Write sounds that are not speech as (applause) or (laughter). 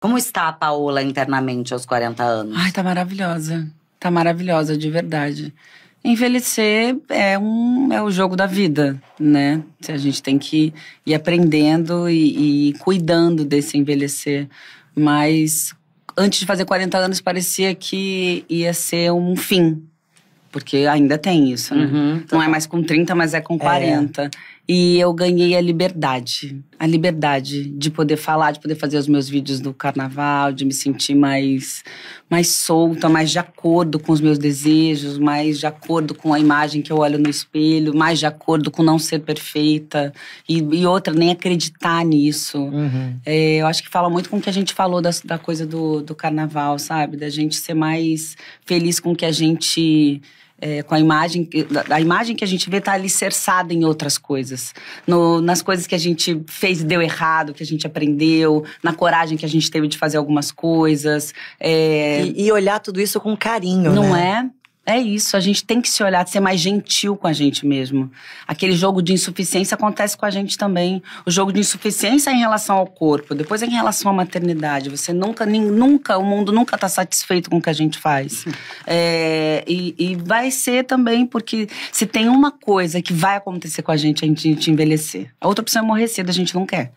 Como está a Paola internamente aos 40 anos? Ai, tá maravilhosa. Tá maravilhosa, de verdade. Envelhecer é, um, é o jogo da vida, né? A gente tem que ir aprendendo e, e cuidando desse envelhecer. Mas antes de fazer 40 anos parecia que ia ser um fim, porque ainda tem isso, né? Uhum, tá. Não é mais com 30, mas é com 40. É. E eu ganhei a liberdade. A liberdade de poder falar, de poder fazer os meus vídeos do carnaval, de me sentir mais mais solta, mais de acordo com os meus desejos, mais de acordo com a imagem que eu olho no espelho, mais de acordo com não ser perfeita. E, e outra, nem acreditar nisso. Uhum. É, eu acho que fala muito com o que a gente falou da, da coisa do, do carnaval, sabe? Da gente ser mais feliz com o que a gente é, com a imagem, a imagem que a gente vê está alicerçada em outras coisas. No, nas coisas que a gente fez e deu errado, que a gente aprendeu, na coragem que a gente teve de fazer algumas coisas. É... E, e, olhar tudo isso com carinho, Não né? é? É isso, a gente tem que se olhar, ser mais gentil com a gente mesmo. Aquele jogo de insuficiência acontece com a gente também. O jogo de insuficiência é em relação ao corpo, depois é em relação à maternidade. Você nunca, nem, nunca, o mundo nunca está satisfeito com o que a gente faz. (laughs) É, e, e, vai ser também, porque se tem uma coisa que vai acontecer com a gente, a gente, a gente envelhecer. A outra opção é morrer cedo, a gente não quer.